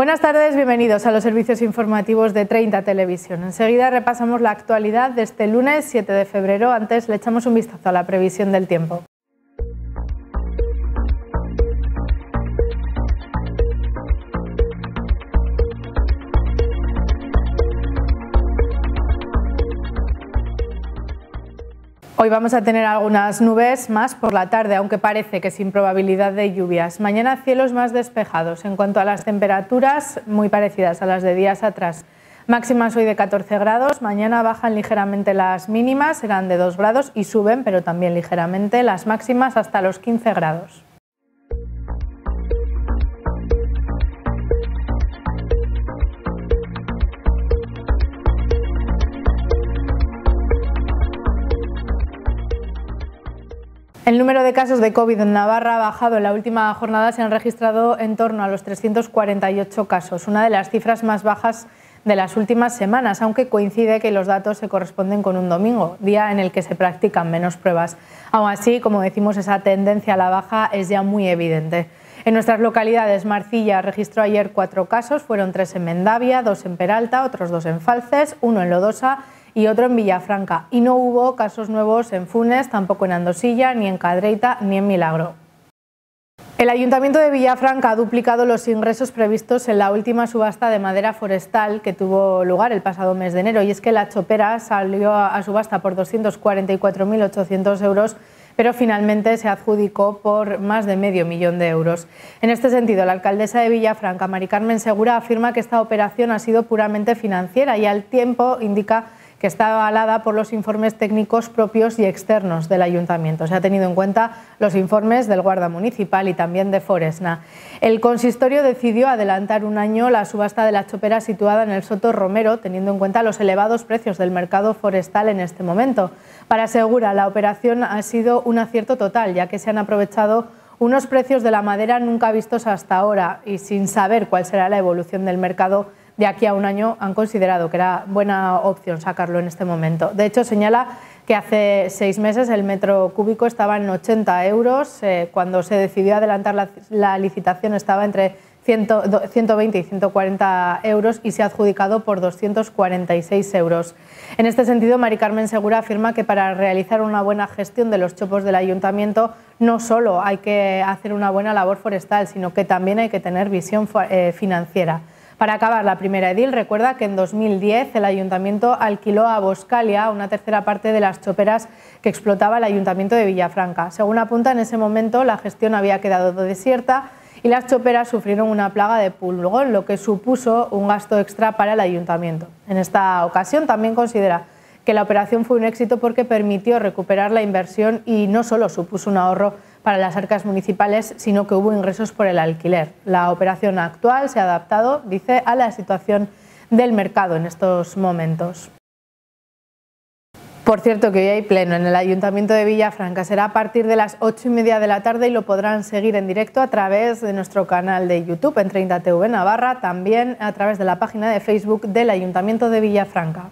Buenas tardes, bienvenidos a los servicios informativos de 30 Televisión. Enseguida repasamos la actualidad de este lunes 7 de febrero. Antes le echamos un vistazo a la previsión del tiempo. Hoy vamos a tener algunas nubes más por la tarde, aunque parece que sin probabilidad de lluvias. Mañana cielos más despejados. En cuanto a las temperaturas, muy parecidas a las de días atrás. Máximas hoy de 14 grados, mañana bajan ligeramente las mínimas, serán de 2 grados y suben, pero también ligeramente, las máximas hasta los 15 grados. El número de casos de COVID en Navarra ha bajado. En la última jornada se han registrado en torno a los 348 casos, una de las cifras más bajas de las últimas semanas, aunque coincide que los datos se corresponden con un domingo, día en el que se practican menos pruebas. Aún así, como decimos, esa tendencia a la baja es ya muy evidente. En nuestras localidades, Marcilla registró ayer cuatro casos, fueron tres en Mendavia, dos en Peralta, otros dos en Falces, uno en Lodosa y otro en Villafranca. Y no hubo casos nuevos en Funes, tampoco en Andosilla, ni en Cadreita, ni en Milagro. El Ayuntamiento de Villafranca ha duplicado los ingresos previstos en la última subasta de madera forestal que tuvo lugar el pasado mes de enero. Y es que la chopera salió a subasta por 244.800 euros pero finalmente se adjudicó por más de medio millón de euros. En este sentido, la alcaldesa de Villafranca, Mari Carmen Segura, afirma que esta operación ha sido puramente financiera y al tiempo indica que está avalada por los informes técnicos propios y externos del ayuntamiento. Se ha tenido en cuenta los informes del Guarda Municipal y también de Foresna. El consistorio decidió adelantar un año la subasta de la chopera situada en el Soto Romero, teniendo en cuenta los elevados precios del mercado forestal en este momento. Para Segura, la operación ha sido un acierto total, ya que se han aprovechado unos precios de la madera nunca vistos hasta ahora y sin saber cuál será la evolución del mercado de aquí a un año han considerado que era buena opción sacarlo en este momento. De hecho, señala que hace seis meses el metro cúbico estaba en 80 euros, eh, cuando se decidió adelantar la, licitación estaba entre 120 y 140 euros y se ha adjudicado por 246 euros. En este sentido, Mari Carmen Segura afirma que para realizar una buena gestión de los chopos del ayuntamiento no solo hay que hacer una buena labor forestal, sino que también hay que tener visión eh, financiera. Para acabar la primera edil, recuerda que en 2010 el ayuntamiento alquiló a Boscalia una tercera parte de las choperas que explotaba el ayuntamiento de Villafranca. Según apunta, en ese momento la gestión había quedado desierta y las choperas sufrieron una plaga de pulgón, lo que supuso un gasto extra para el ayuntamiento. En esta ocasión también considera la operación fue un éxito porque permitió recuperar la inversión y no solo supuso un ahorro para las arcas municipales, sino que hubo ingresos por el alquiler. La operación actual se ha adaptado, dice, a la situación del mercado en estos momentos. Por cierto, que hoy hay pleno en el Ayuntamiento de Villafranca. Será a partir de las ocho y media de la tarde y lo podrán seguir en directo a través de nuestro canal de YouTube en 30TV Navarra, también a través de la página de Facebook del Ayuntamiento de Villafranca.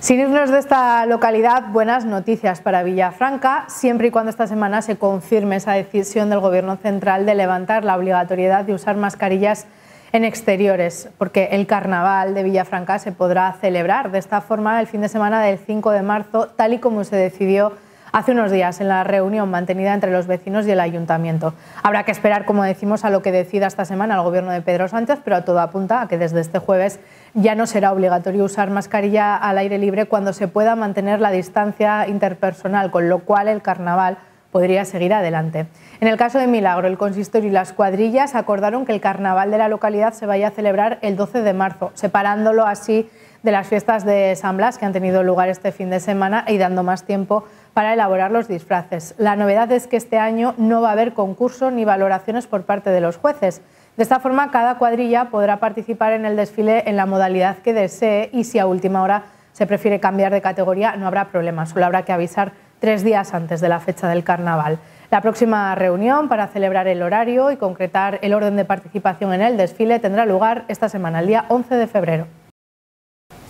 Sin irnos de esta localidad, buenas noticias para Villafranca, siempre y cuando esta semana se confirme esa decisión del Gobierno central de levantar la obligatoriedad de usar mascarillas en exteriores, porque el carnaval de Villafranca se podrá celebrar de esta forma el fin de semana del 5 de marzo, tal y como se decidió hace unos días en la reunión mantenida entre los vecinos y el ayuntamiento. Habrá que esperar, como decimos, a lo que decida esta semana el gobierno de Pedro Sánchez, pero todo apunta a que desde este jueves ya no será obligatorio usar mascarilla al aire libre cuando se pueda mantener la distancia interpersonal, con lo cual el carnaval podría seguir adelante. En el caso de Milagro, el consistorio y las cuadrillas acordaron que el carnaval de la localidad se vaya a celebrar el 12 de marzo, separándolo así de las fiestas de San Blas que han tenido lugar este fin de semana y dando más tiempo para elaborar los disfraces. La novedad es que este año no va a haber concurso ni valoraciones por parte de los jueces. De esta forma, cada cuadrilla podrá participar en el desfile en la modalidad que desee y si a última hora se prefiere cambiar de categoría no habrá problema, solo habrá que avisar tres días antes de la fecha del carnaval. La próxima reunión para celebrar el horario y concretar el orden de participación en el desfile tendrá lugar esta semana, el día 11 de febrero.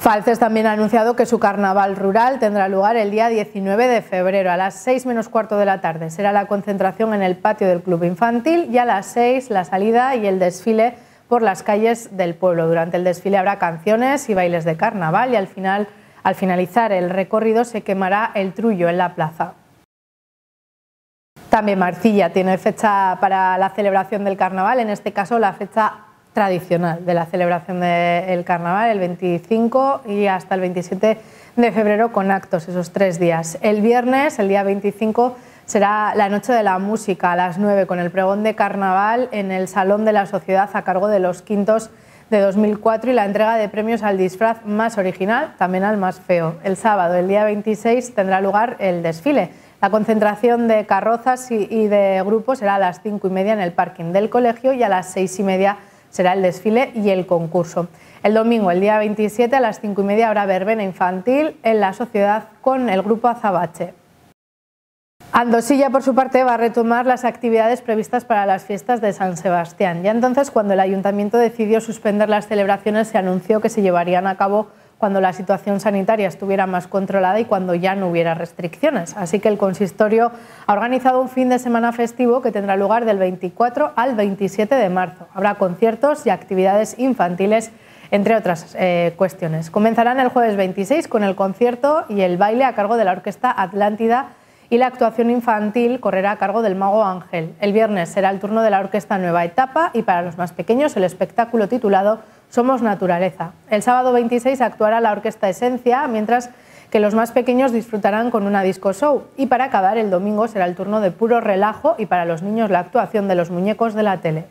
Falces también ha anunciado que su carnaval rural tendrá lugar el día 19 de febrero. A las 6 menos cuarto de la tarde será la concentración en el patio del Club Infantil y a las 6 la salida y el desfile por las calles del pueblo. Durante el desfile habrá canciones y bailes de carnaval y al, final, al finalizar el recorrido se quemará el trullo en la plaza. También Marcilla tiene fecha para la celebración del carnaval, en este caso la fecha tradicional de la celebración del carnaval, el 25 y hasta el 27 de febrero con actos, esos tres días. El viernes, el día 25, será la noche de la música a las 9 con el pregón de carnaval en el Salón de la Sociedad a cargo de los quintos de 2004 y la entrega de premios al disfraz más original, también al más feo. El sábado, el día 26, tendrá lugar el desfile. La concentración de carrozas y de grupos será a las 5 y media en el parking del colegio y a las 6 y media será el desfile y el concurso. El domingo, el día 27, a las 5 y media, habrá verbena infantil en la sociedad con el grupo Azabache. Andosilla, por su parte, va a retomar las actividades previstas para las fiestas de San Sebastián. Ya entonces, cuando el ayuntamiento decidió suspender las celebraciones, se anunció que se llevarían a cabo cuando la situación sanitaria estuviera más controlada y cuando ya no hubiera restricciones. Así que el consistorio ha organizado un fin de semana festivo que tendrá lugar del 24 al 27 de marzo. Habrá conciertos y actividades infantiles entre otras eh, cuestiones. Comenzarán el jueves 26 con el concierto y el baile a cargo de la Orquesta Atlántida y la actuación infantil correrá a cargo del mago Ángel. El viernes será el turno de la Orquesta Nueva Etapa y para los más pequeños el espectáculo titulado somos naturaleza. El sábado 26 actuará la Orquesta Esencia, mientras que los más pequeños disfrutarán con una disco show. Y para acabar, el domingo será el turno de puro relajo y para los niños la actuación de los muñecos de la tele.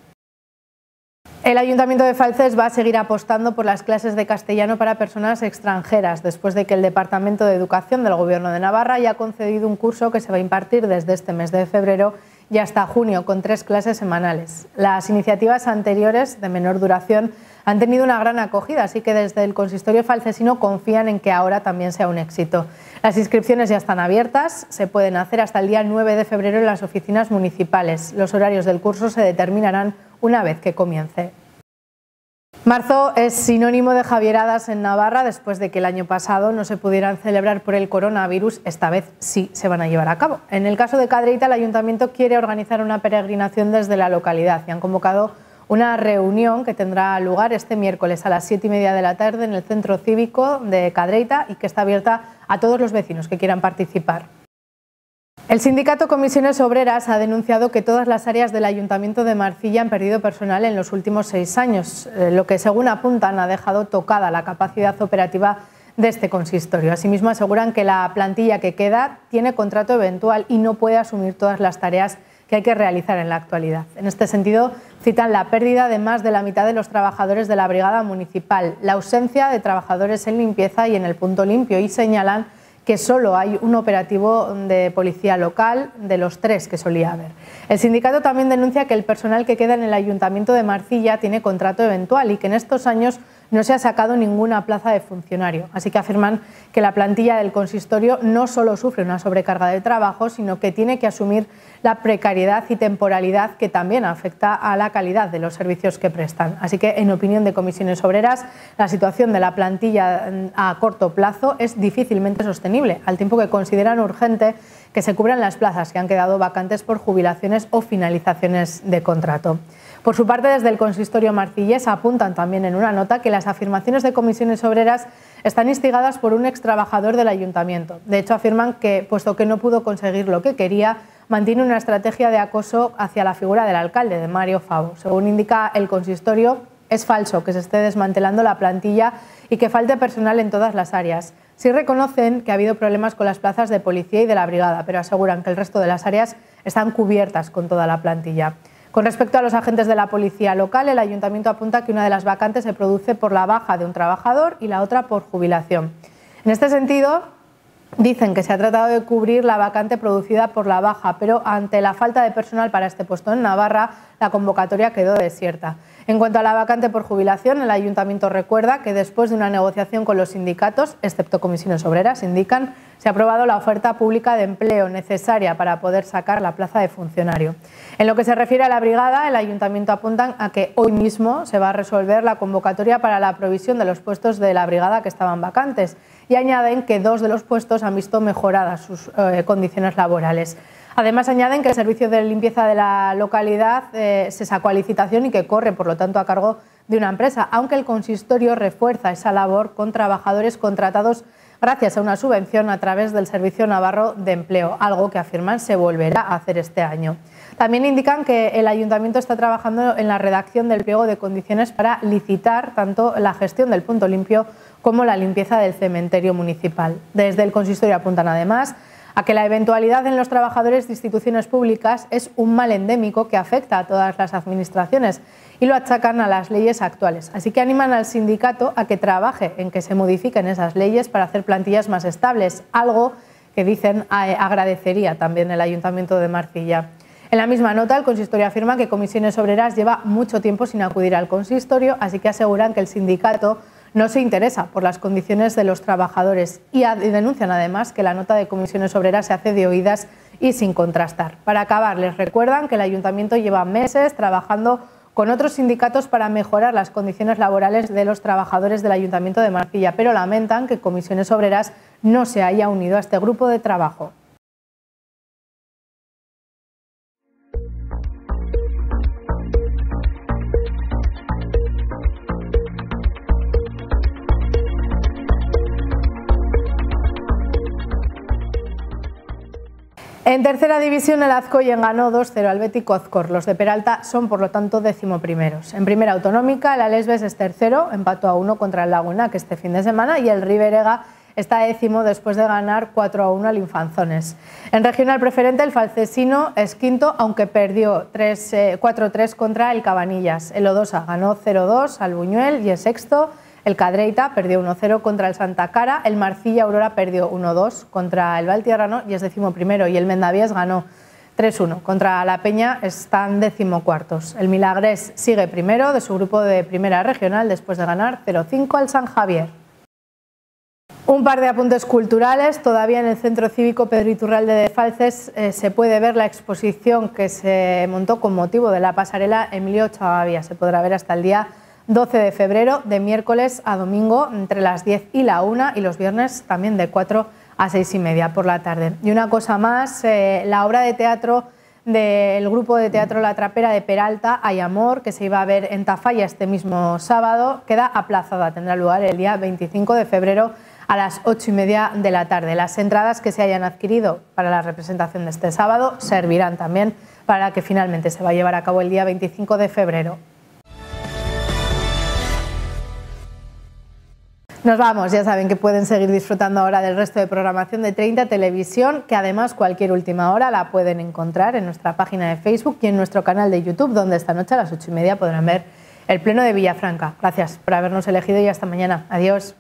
El Ayuntamiento de Falces va a seguir apostando por las clases de castellano para personas extranjeras, después de que el Departamento de Educación del Gobierno de Navarra haya concedido un curso que se va a impartir desde este mes de febrero y hasta junio con tres clases semanales. Las iniciativas anteriores de menor duración han tenido una gran acogida, así que desde el consistorio falcesino confían en que ahora también sea un éxito. Las inscripciones ya están abiertas, se pueden hacer hasta el día 9 de febrero en las oficinas municipales. Los horarios del curso se determinarán una vez que comience. Marzo es sinónimo de Javieradas en Navarra después de que el año pasado no se pudieran celebrar por el coronavirus, esta vez sí se van a llevar a cabo. En el caso de Cadreita, el ayuntamiento quiere organizar una peregrinación desde la localidad y han convocado una reunión que tendrá lugar este miércoles a las siete y media de la tarde en el centro cívico de Cadreita y que está abierta a todos los vecinos que quieran participar. El sindicato Comisiones Obreras ha denunciado que todas las áreas del Ayuntamiento de Marcilla han perdido personal en los últimos seis años, eh, lo que según apuntan ha dejado tocada la capacidad operativa de este consistorio. Asimismo aseguran que la plantilla que queda tiene contrato eventual y no puede asumir todas las tareas que hay que realizar en la actualidad. En este sentido, citan la pérdida de más de la mitad de los trabajadores de la Brigada Municipal, la ausencia de trabajadores en limpieza y en el punto limpio y señalan que solo hay un operativo de policía local de los tres que solía haber. El sindicato también denuncia que el personal que queda en el ayuntamiento de Marcilla tiene contrato eventual y que en estos años no se ha sacado ninguna plaza de funcionario. Así que afirman que la plantilla del consistorio no solo sufre una sobrecarga de trabajo, sino que tiene que asumir la precariedad y temporalidad que también afecta a la calidad de los servicios que prestan. Así que, en opinión de comisiones obreras, la situación de la plantilla mm, a corto plazo es difícilmente sostenible, al tiempo que consideran urgente que se cubran las plazas que han quedado vacantes por jubilaciones o finalizaciones de contrato. Por su parte, desde el consistorio Marcillés apuntan también en una nota que las afirmaciones de comisiones obreras están instigadas por un ex trabajador del ayuntamiento. De hecho, afirman que, puesto que no pudo conseguir lo que quería, mantiene una estrategia de acoso hacia la figura del alcalde, de Mario Favo. Según indica el consistorio, es falso que se esté desmantelando la plantilla y que falte personal en todas las áreas. Sí reconocen que ha habido problemas con las plazas de policía y de la brigada, pero aseguran que el resto de las áreas están cubiertas con toda la plantilla. Con respecto a los agentes de la policía local, el ayuntamiento apunta que una de las vacantes se produce por la baja de un trabajador y la otra por jubilación. En este sentido, dicen que se ha tratado de cubrir la vacante producida por la baja, pero ante la falta de personal para este puesto en Navarra, la convocatoria quedó desierta. En cuanto a la vacante por jubilación, el ayuntamiento recuerda que después de una negociación con los sindicatos, excepto comisiones obreras, indican, se ha aprobado la oferta pública de empleo necesaria para poder sacar la plaza de funcionario. En lo que se refiere a la brigada, el ayuntamiento apunta a que hoy mismo se va a resolver la convocatoria para la provisión de los puestos de la brigada que estaban vacantes y añaden que dos de los puestos han visto mejoradas sus eh, condiciones laborales. Además, añaden que el servicio de limpieza de la localidad eh, se sacó a licitación y que corre, por lo tanto, a cargo de una empresa, aunque el consistorio refuerza esa labor con trabajadores contratados gracias a una subvención a través del Servicio Navarro de Empleo, algo que afirman se volverá a hacer este año. También indican que el ayuntamiento está trabajando en la redacción del pliego de condiciones para licitar tanto la gestión del punto limpio como la limpieza del cementerio municipal. Desde el consistorio apuntan además a que la eventualidad en los trabajadores de instituciones públicas es un mal endémico que afecta a todas las administraciones y lo achacan a las leyes actuales. Así que animan al sindicato a que trabaje en que se modifiquen esas leyes para hacer plantillas más estables, algo que dicen agradecería también el Ayuntamiento de Marcilla. En la misma nota, el consistorio afirma que Comisiones Obreras lleva mucho tiempo sin acudir al consistorio, así que aseguran que el sindicato no se interesa por las condiciones de los trabajadores y denuncian además que la nota de comisiones obreras se hace de oídas y sin contrastar. Para acabar, les recuerdan que el ayuntamiento lleva meses trabajando con otros sindicatos para mejorar las condiciones laborales de los trabajadores del ayuntamiento de Marcilla, pero lamentan que comisiones obreras no se haya unido a este grupo de trabajo. En tercera división, el Azcoyen ganó 2-0 al Beticozcor, Los de Peralta son, por lo tanto, primeros. En primera autonómica, el Alesbes es tercero, empató a uno contra el Laguna, que este fin de semana, y el Riberega está décimo después de ganar 4 1 al Infanzones. En regional preferente, el Falcesino es quinto, aunque perdió 4-3 eh, contra el Cabanillas. El Odosa ganó 0-2 al Buñuel y es sexto. El Cadreita perdió 1-0 contra el Santa Cara, el Marcilla Aurora perdió 1-2 contra el Valtierrano y es décimo primero, y el Mendavies ganó 3-1 contra la Peña, están decimocuartos. El Milagres sigue primero de su grupo de primera regional después de ganar 0-5 al San Javier. Un par de apuntes culturales. Todavía en el Centro Cívico Pedro Iturralde de Falces eh, se puede ver la exposición que se montó con motivo de la pasarela Emilio Chavavía. Se podrá ver hasta el día 12 de febrero, de miércoles a domingo, entre las 10 y la 1, y los viernes también de 4 a 6 y media por la tarde. Y una cosa más, eh, la obra de teatro del grupo de teatro La Trapera de Peralta, Hay Amor, que se iba a ver en Tafalla este mismo sábado, queda aplazada, tendrá lugar el día 25 de febrero a las 8 y media de la tarde. Las entradas que se hayan adquirido para la representación de este sábado servirán también para que finalmente se va a llevar a cabo el día 25 de febrero. Nos vamos, ya saben que pueden seguir disfrutando ahora del resto de programación de 30 Televisión, que además cualquier última hora la pueden encontrar en nuestra página de Facebook y en nuestro canal de YouTube, donde esta noche a las ocho y media podrán ver el Pleno de Villafranca. Gracias por habernos elegido y hasta mañana. Adiós.